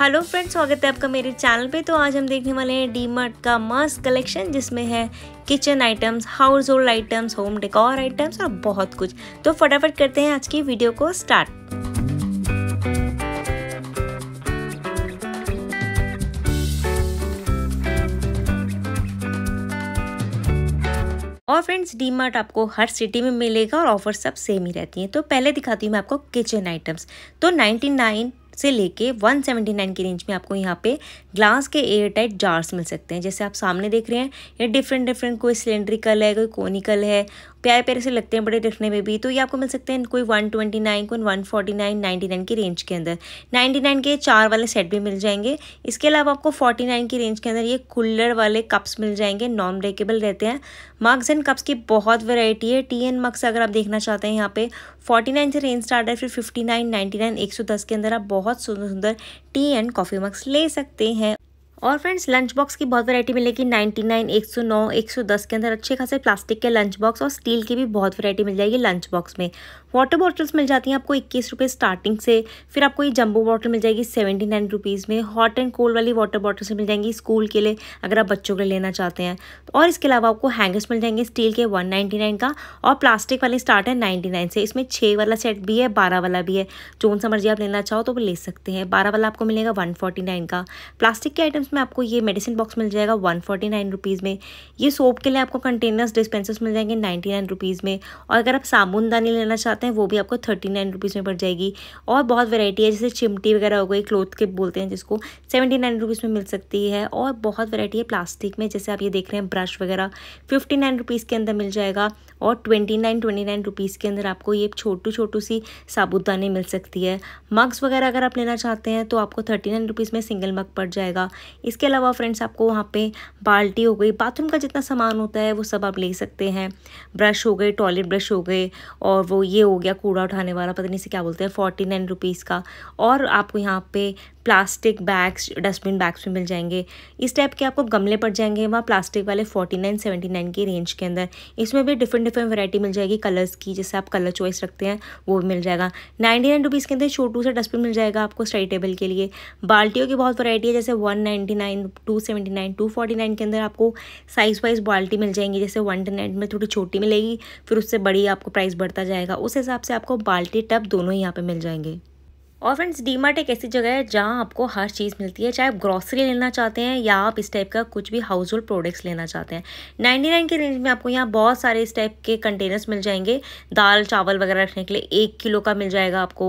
Hello friends स्वागत है आपका मेरे चैनल पे तो आज हम देखने वाले हैं डी मार्ट का मस्त कलेक्शन जिसमें है kitchen items household items home decor items और बहुत कुछ तो फटाफट करते हैं आज की वीडियो को स्टार्ट और फ्रेंड्स डी मार्ट आपको हर सिटी में मिलेगा और ऑफर सब सेम ही रहती हैं तो पहले दिखाती हूँ मैं आपको किचन आइटम्स तो 99 से लेके 179 की रेंज में आपको यहाँ पे ग्लास के एयर टाइट जार्स मिल सकते हैं जैसे आप सामने देख रहे हैं ये डिफरेंट डिफरेंट कोई सिलेंड्रिकल है कोई कोनिकल है प्यारे प्यारे से लगते हैं बड़े दिखने में भी तो ये आपको मिल सकते हैं कोई वन ट्वेंटी नाइन कोई one forty nine ninety nine की रेंज के अंदर नाइन्टी नाइन के चार वाले सेट भी मिल जाएंगे इसके अलावा आपको फोर्टी नाइन की रेंज के अंदर ये कुल्लर वाले कप्स मिल जाएंगे नॉन ब्रेकेबल रहते हैं मग्स एंड कप्स की बहुत वेराइटी है टी एंड मग्स अगर आप देखना चाहते हैं यहाँ पे फोर्टी नाइन से रेंज स्टार्ट है फिर फिफ्टी नाइन नाइन्टी नाइन एक सौ दस के अंदर आप बहुत सुंदर सुंदर टी एंड कॉफ़ी मग्स ले सकते हैं और फ्रेंड्स लंच बॉक्स की बहुत वैरायटी मिलेगी 99, 109, 110 के अंदर अच्छे खासे प्लास्टिक के लंच बॉक्स और स्टील की भी बहुत वैरायटी मिल जाएगी लंच बॉक्स में वाटर बॉटल्स मिल जाती हैं आपको इक्कीस रुपये स्टार्टिंग से फिर आपको ये जंबो बॉटल मिल जाएगी सेवेंटी नाइन रुपीज़ में हॉट एंड कोल्ड वाली वाटर बॉटल्स मिल जाएंगी स्कूल के लिए अगर आप बच्चों के लिए लेना चाहते हैं और इसके अलावा आपको हैंगर्स मिल जाएंगे स्टील के वन नाइन्टी नाइन का और प्लास्टिक वाले स्टार्ट है नाइन्टी नाइन से इसमें छः वाला सेट भी है बारह वाला भी है जो सा मर्जी आप लेना चाहो तो वो ले सकते हैं बारह वाला आपको मिलेगा वन फोर्टी नाइन का प्लास्टिक के आइटम्स ग्राम्स में आपको ये मेडिसिन बॉक्स मिल जाएगा वन फोर्टी नाइन रुपीज़ में ये सोप के लिए आपको कंटेनर्स डिस्पेंसर्स मिल जाएंगे नाइन्टी नाइन रुपीज़ में और अगर आप साबुनदानी लेना चाहते हैं वो भी आपको थर्टी नाइन रुपीज़ में पड़ जाएगी और बहुत वेराइटी है जैसे चिमटी वगैरह हो गई क्लोथ के बोलते हैं जिसको सेवेंटी नाइन रुपीज़ में मिल सकती है और बहुत वेराइटी है प्लास्टिक में जैसे आप ये देख रहे हैं ब्रश वगैरह फिफ्टी नाइन रुपीज़ के अंदर मिल जाएगा और twenty nine twenty nine rupees के अंदर आपको ये छोटू छोटू सी साबुदानी मिल सकती है मग्स वगैरह अगर आप लेना चाहते हैं तो आपको थर्टी नाइन रुपीज़ में सिंगल मग पड़ जाएगा इसके अलावा फ्रेंड्स आपको वहाँ पे बाल्टी हो गई बाथरूम का जितना सामान होता है वो सब आप ले सकते हैं ब्रश हो गए टॉयलेट ब्रश हो गए और वो ये हो गया कूड़ा उठाने वाला पता नहीं से क्या बोलते हैं फोर्टी नाइन रुपीज़ का और आपको यहाँ पे प्लास्टिक बैग्स डस्टबिन बैग्स में मिल जाएंगे इस टाइप के आपको गमले पड़ जाएंगे वहाँ प्लास्टिक वाले फोर्टी नाइन सेवेंटी नाइन की रेंज के अंदर इसमें भी डिफरेंट डिफरेंट वैरायटी मिल जाएगी कलर्स की जैसे आप कलर चॉइस रखते हैं वो भी मिल जाएगा नाइन्टी नाइन रुपीज़ के अंदर छोटू सा डस्टबिन मिल जाएगा आपको स्टडी टेबल के लिए बाल्टियों की बहुत वैरायटी है जैसे one ninety nine two seventy nine two forty nine के अंदर आपको साइज़ वाइज बाल्टी मिल जाएंगी जैसे वन नाइन में थोड़ी छोटी मिलेगी फिर उससे बड़ी आपको प्राइस बढ़ता जाएगा उस हिसाब से आपको बाल्टी टब दोनों ही यहाँ पर मिल जाएंगे और फ्रेंड्स डी मार्ट एक ऐसी जगह है जहाँ आपको हर चीज़ मिलती है चाहे आप ग्रॉसरी लेना चाहते हैं या आप इस टाइप का कुछ भी हाउस होल्ड प्रोडक्ट्स लेना चाहते हैं नाइन्टी नाइन के रेंज में आपको यहाँ बहुत सारे इस टाइप के कंटेनर्स मिल जाएंगे दाल चावल वगैरह रखने के लिए एक किलो का मिल जाएगा आपको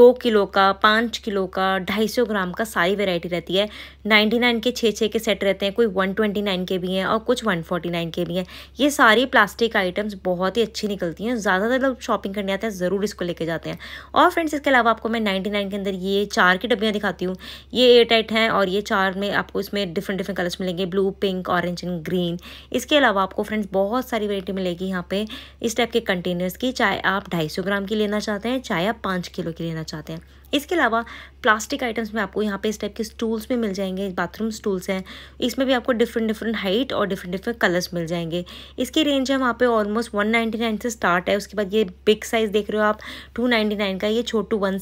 दो किलो का पाँच किलो का ढाई सौ ग्राम का सारी वेराइटी रहती है नाइन्टी नाइन के छः छः के सेट रहते हैं कोई वन ट्वेंटी नाइन के भी हैं और कुछ वन फोर्टी नाइन के भी हैं ये सारी प्लास्टिक आइटम्स बहुत ही अच्छी निकलती हैं ज़्यादातर लोग शॉपिंग करने आते हैं ज़रूर इसको लेके जाते हैं और फ्रेंड्स इसके अलावा आपको मैं नाइन नाइन के अंदर ये चार की डब्बियाँ दिखाती हूँ ये एयर टाइट हैं और ये चार में आपको इसमें डिफरेंट डिफरेंट कलर्स मिलेंगे blue pink orange and green इसके अलावा आपको फ्रेंड्स बहुत सारी वेरायटी मिलेगी यहाँ पे इस टाइप के कंटेनर्स की चाहे आप ढाई ग्राम की लेना चाहते हैं चाहे आप पाँच किलो की लेना चाहते हैं इसके अलावा प्लास्टिक आइटम्स में आपको यहाँ पे इस टाइप के स्टूल्स भी मिल जाएंगे बाथरूम स्टूल्स हैं इसमें भी आपको डिफरेंट डिफरेंट हाइट और डिफरेंट डिफरेंट कलर्स मिल जाएंगे इसकी रेंज है वहाँ पे ऑलमोस्ट 199 से स्टार्ट है उसके बाद ये बिग साइज़ देख रहे हो आप 299 का ये छोटू वन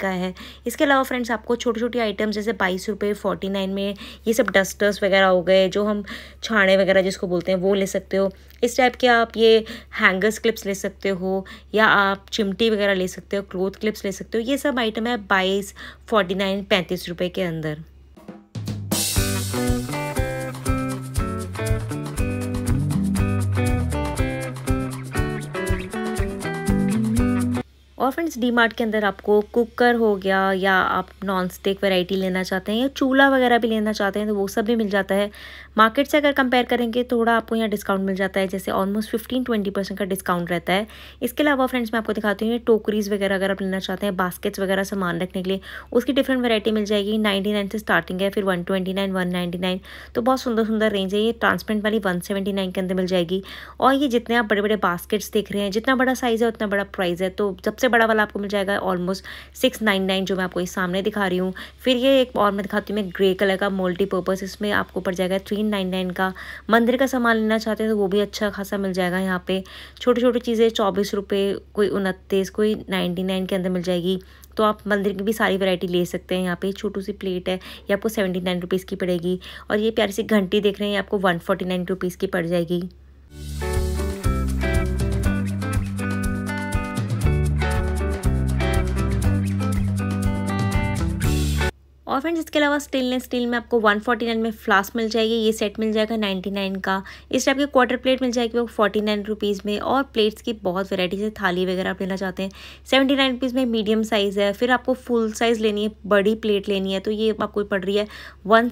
का है इसके अलावा फ्रेंड्स आपको छोटी छोटी आइटम्स जैसे बाईस रुपये फोर्टी नाइन में ये सब डस्टर्स वगैरह हो गए जो हम छाणे वगैरह जिसको बोलते हैं वो ले सकते हो इस टाइप के आप ये हैंगर्स क्लिप्स ले सकते हो या आप चिमटी वगैरह ले सकते हो क्लोथ क्लिप्स ले सकते हो ये सब आइटम है बाईस फोर्टी नाइन पैंतीस रुपये के अंदर और फ्रेंड्स डी मार्ट के अंदर आपको कुकर हो गया या आप नॉन स्टिक वैरायटी लेना चाहते हैं या चूल्हा वगैरह भी लेना चाहते हैं तो वो सब भी मिल जाता है मार्केट से अगर कंपेयर करेंगे थोड़ा आपको यहाँ डिस्काउंट मिल जाता है जैसे ऑलमोस्ट फिफ्टीन ट्वेंटी परसेंट का डिस्काउंट रहता है इसके अलावा फ्रेंड्स मैं आपको दिखाती हूँ ये टोकरीज़ वगैरह अगर आप लेना चाहते हैं बास्केट्स वगैरह सामान रखने के लिए उसकी डिफरेंट वैरायटी मिल जाएगी नाइन्टी नाइन से स्टार्टिंग है फिर one twenty nine one ninety nine तो बहुत सुंदर सुंदर रेंज है ये ट्रांसपेरेंट वाली वन सेवेंटी नाइन के अंदर मिल जाएगी और ये जितने आप बड़े बड़े बास्केट्स देख रहे हैं जितना बड़ा साइज़ है उतना बड़ा प्राइस है तो सबसे बड़ा वाला आपको मिल जाएगा ऑलमोस्ट सिक्स नाइन नाइन जो मैं आपको इस सामने दिखा रही हूँ फिर ये एक और मैं दिखाती हूँ मैं ग्रे कलर का मल्टीपर्पज इसमें आपको पड़ जाएगा थ्री नाइन नाइन का मंदिर का सामान लेना चाहते हैं तो वो भी अच्छा खासा मिल जाएगा यहाँ पे छोटी छोटी चीज़ें चौबीस रुपये कोई उनतीस कोई नाइन्टी नाइन के अंदर मिल जाएगी तो आप मंदिर की भी सारी वैरायटी ले सकते हैं यहाँ पे छोटू सी प्लेट है ये आपको सेवेंटी नाइन रुपीज़ की पड़ेगी और ये प्यारी सी घंटी देख रहे हैं आपको वन फोर्टी नाइन रुपीज़ की पड़ जाएगी और फ्रेंड्स इसके अलावा स्टेनलेस स्टील में आपको 149 में फ्लास्क मिल जाएगी ये सेट मिल जाएगा 99 का इस टाइप की क्वार्टर प्लेट मिल जाएगी वो फोर्टी नाइन रुपीज़ में और प्लेट्स की बहुत वेराइटीज़ है थाली वगैरह आप लेना चाहते हैं सेवेंटी नाइन रुपीज़ में मीडियम साइज़ है फिर आपको फुल साइज़ लेनी है बड़ी प्लेट लेनी है तो ये आपको पड़ रही है वन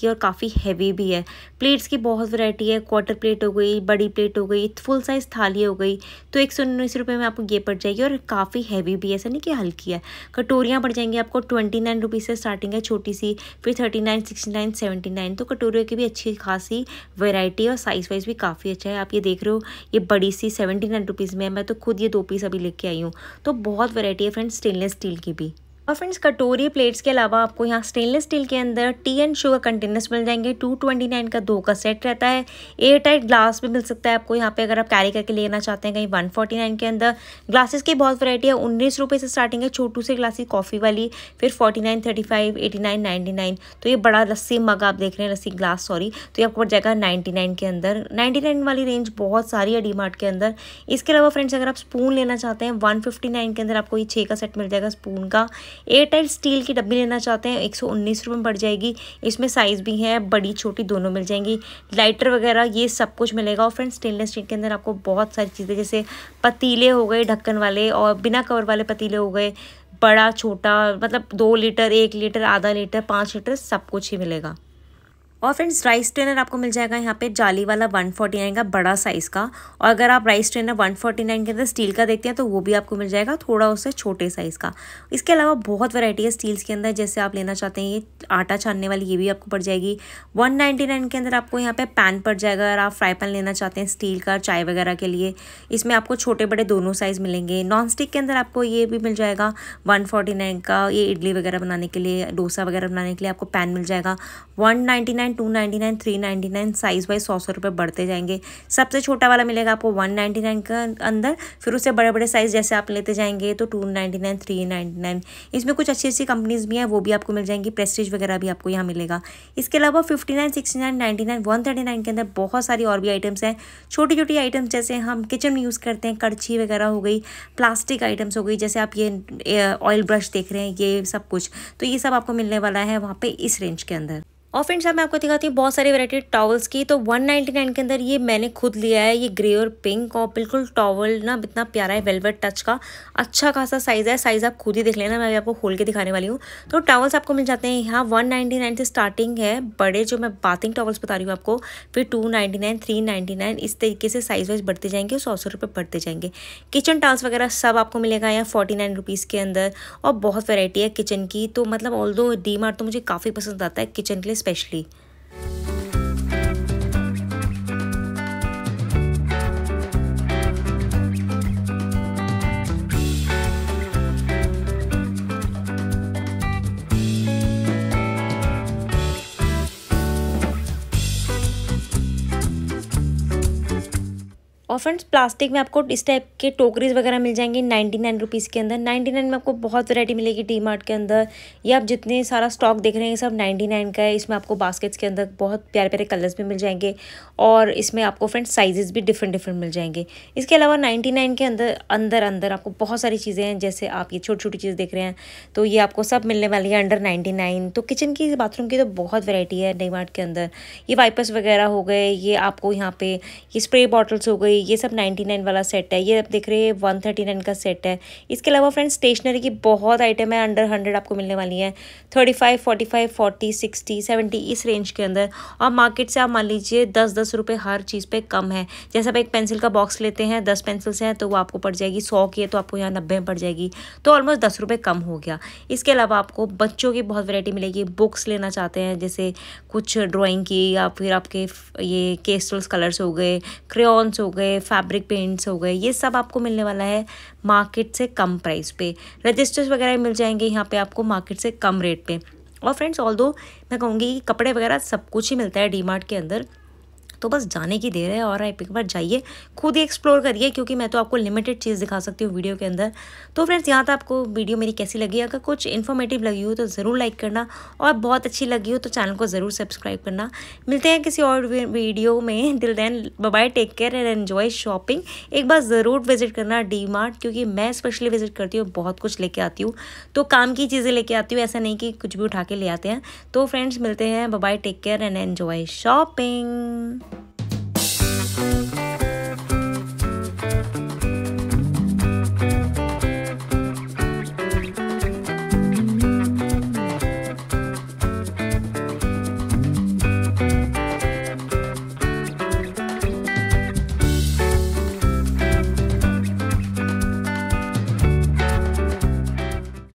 की और काफ़ी हैवी भी है प्लेट्स की बहुत वेराइटी है क्वार्टर प्लेट हो गई बड़ी प्लेट हो गई फुल साइज़ थाली हो गई तो एक सौ उन्नीस रुपये में आपको ये पड़ जाएगी और काफ़ी हैवी भी है ऐसा नहीं कि हल्की है कटोरियाँ पड़ जाएंगी आपको ट्वेंटी नाइन रुपीज़ से स्टार्ट स्टार्टिंग है छोटी सी फिर thirty nine sixty nine seventy nine तो कटोरियों की भी अच्छी खासी वेराइटी और साइज़ वाइज भी काफ़ी अच्छा है आप ये देख रहे हो ये बड़ी सी सेवेंटी नाइन रुपीज़ में है मैं तो खुद ये दो पीस अभी लेके आई हूँ तो बहुत वेराइटी है फ्रेंड स्टेनलेस स्टील की भी और फ्रेंड्स कटोरी प्लेट्स के अलावा आपको यहाँ स्टेनलेस स्टील के अंदर टी एंड शुगर कंटेनर्स मिल जाएंगे टू ट्वेंटी नाइन का दो का सेट रहता है एयर टाइट ग्लास भी मिल सकता है आपको यहाँ पे अगर आप कैरी करके लेना चाहते हैं कहीं वन फोर्टी नाइन के अंदर ग्लासेस की बहुत वैरायटी है उन्नीस रुपये से स्टार्टिंग है छोटू से ग्लासी कॉफ़ी वाली फिर forty nine thirty five eighty nine ninety nine तो ये बड़ा लस्सी मग आप देख रहे हैं लस्सी ग्लास सॉरी तो ये आपको पड़ जाएगा नाइन्टी नाइन के अंदर नाइन्टी नाइन वाली रेंज बहुत सारी है डी मार्ट के अंदर इसके अलावा फ्रेंड्स अगर आप स्पून लेना चाहते हैं वन फिफ्टी नाइन के अंदर आपको ये छः का सेट मिल जाएगा स्पून का ए टाइप स्टील की डब्बी लेना चाहते हैं एक सौ उन्नीस रुपये में पड़ जाएगी इसमें साइज़ भी है बड़ी छोटी दोनों मिल जाएंगी लाइटर वगैरह ये सब कुछ मिलेगा और फ्रेंड स्टेनलेस स्टील के अंदर आपको बहुत सारी चीज़ें जैसे पतीले हो गए ढक्कन वाले और बिना कवर वाले पतीले हो गए बड़ा छोटा मतलब दो लीटर एक लीटर आधा लीटर पाँच लीटर सब कुछ ही मिलेगा और फ्रेंड्स राइस ट्रेनर आपको मिल जाएगा यहाँ पे जाली वाला 149 का बड़ा साइज़ का और अगर आप राइस ट्रेनर 149 के अंदर स्टील का देखते हैं तो वो भी आपको मिल जाएगा थोड़ा उससे छोटे साइज़ का इसके अलावा बहुत वैरायटी है स्टील्स के अंदर जैसे आप लेना चाहते हैं ये आटा छानने वाली ये भी आपको पड़ जाएगी वन के अंदर आपको यहाँ पे पैन पड़ जाएगा अगर आप फ्राई पैन लेना चाहते हैं स्टील का चाय वगैरह के लिए इसमें आपको छोटे बड़े दोनों साइज़ मिलेंगे नॉन स्टिक के अंदर आपको ये भी मिल जाएगा वन का ये इडली वगैरह बनाने के लिए डोसा वगैरह बनाने के लिए आपको पैन मिल जाएगा one nine two ninety nine three ninety nine size wise सौ सौ रुपये बढ़ते जाएंगे सबसे छोटा वाला मिलेगा आपको वन नाइनटी नाइन के अंदर फिर उससे बड़े बड़े साइज़ जैसे आप लेते जाएंगे तो two ninety nine three ninety nine इसमें कुछ अच्छी अच्छी कंपनीज़ भी हैं वो भी आपको मिल जाएंगी प्रेस्टिज वगैरह भी आपको यहाँ मिलेगा इसके अलावा fifty nine sixty nine ninety nine one thirty nine के अंदर बहुत सारी और भी आइटम्स हैं छोटी छोटी आइटम्स जैसे हम किचन में यूज़ करते हैं कड़छी वगैरह हो गई प्लास्टिक आइटम्स हो गई जैसे आप ये ऑयल ब्रश देख रहे हैं ये सब कुछ तो ये सब आपको मिलने वाला है वहाँ पे इस रेंज के अंदर और फ्रेंड्स अब मैं आपको दिखाती हूँ बहुत सारी वैरायटी टॉवल्स की तो 199 के अंदर ये मैंने खुद लिया है ये ग्रे और पिंक और बिल्कुल टॉवल ना इतना प्यारा है वेलवेट टच का अच्छा खासा साइज़ है साइज़ आप खुद ही देख लेना मैं अभी आपको खोल के दिखाने वाली हूँ तो टॉवल्स आपको मिल जाते हैं यहाँ वन से स्टार्टिंग है बड़े जो मैं बाथिंग टॉवल्स बता रही हूँ आपको फिर टू नाइन्टी इस तरीके से साइज़ वाइज बढ़ते जाएंगे सौ सौ रुपये बढ़ते जाएंगे किचन टॉवल्स वगैरह सब आपको मिलेगा यहाँ फोर्टी नाइन के अंदर और बहुत वेरायटी है किचन की तो मतलब ऑल दो तो मुझे काफ़ी पसंद आता है किचन के लिए especially. और फ्रेंड्स प्लास्टिक में आपको इस टाइप के टोकरीज वगैरह मिल जाएंगे नाइन्टी नाइन रुपीज़ के अंदर नाइन्टी नाइन में आपको बहुत वैरायटी मिलेगी डी मार्ट के अंदर या आप जितने सारा स्टॉक देख रहे हैं सब नाइन्टी नाइन का है इसमें आपको बास्केट्स के अंदर बहुत प्यारे प्यारे कलर्स भी मिल जाएंगे और इसमें आपको फ्रेंड्स साइजेस भी डिफरेंट डिफरेंट मिल जाएंगे इसके अलावा नाइन्टी नाइन के अंदर अंदर अंदर आपको बहुत सारी चीज़ें हैं जैसे आप ये छोटी छोटी चीज़ देख रहे हैं तो ये आपको सब मिलने वाली है अंडर नाइन्टी नाइन तो किचन की बाथरूम की तो बहुत वेरायटी है डी मार्ट के अंदर ये वाइपर्स वगैरह हो गए ये आपको यहाँ पे ये स्प्रे बॉटल्स हो गई ये सब 99 वाला सेट है ये आप देख रहे हैं 139 का सेट है इसके अलावा फ्रेंड्स स्टेशनरी की बहुत आइटम है अंडर हंड्रेड आपको मिलने वाली है thirty five forty five forty sixty seventy इस रेंज के अंदर और मार्केट से आप मान लीजिए दस दस रुपये हर चीज़ पर कम है जैसे आप एक पेंसिल का बॉक्स लेते हैं दस पेंसिल्स हैं तो वो आपको पड़ जाएगी सौ की है तो आपको यहाँ नब्बे में पड़ जाएगी तो ऑलमोस्ट दस रुपये कम हो गया इसके अलावा आपको बच्चों की बहुत वेरायटी मिलेगी बुक्स लेना चाहते हैं जैसे कुछ ड्राॅइंग की या फिर आपके ये केस्टल्स कलर्स हो गए क्रेन्स हो गए गए फैब्रिक पेंट्स हो गए ये सब आपको मिलने वाला है मार्केट से कम प्राइस पे रजिस्टर्स वगैरह मिल जाएंगे यहाँ पे आपको मार्केट से कम रेट पे और फ्रेंड्स ऑल मैं कहूँगी कि कपड़े वगैरह सब कुछ ही मिलता है डी के अंदर तो बस जाने की देर है और आप एक बार जाइए खुद ही एक्सप्लोर करिए क्योंकि मैं तो आपको लिमिटेड चीज़ दिखा सकती हूँ वीडियो के अंदर तो फ्रेंड्स यहाँ तक तो आपको वीडियो मेरी कैसी लगी अगर कुछ इन्फॉर्मेटिव लगी हो तो ज़रूर लाइक करना और बहुत अच्छी लगी हो तो चैनल को ज़रूर सब्सक्राइब करना मिलते हैं किसी और वीडियो में till then bye take care and enjoy shopping एक बार ज़रूर विजिट करना डी मार्ट क्योंकि मैं स्पेशली विजिट करती हूँ बहुत कुछ लेके आती हूँ तो काम की चीज़ें लेके आती हूँ ऐसा नहीं कि कुछ भी उठा के ले आते हैं तो फ्रेंड्स मिलते हैं bye take care and enjoy shopping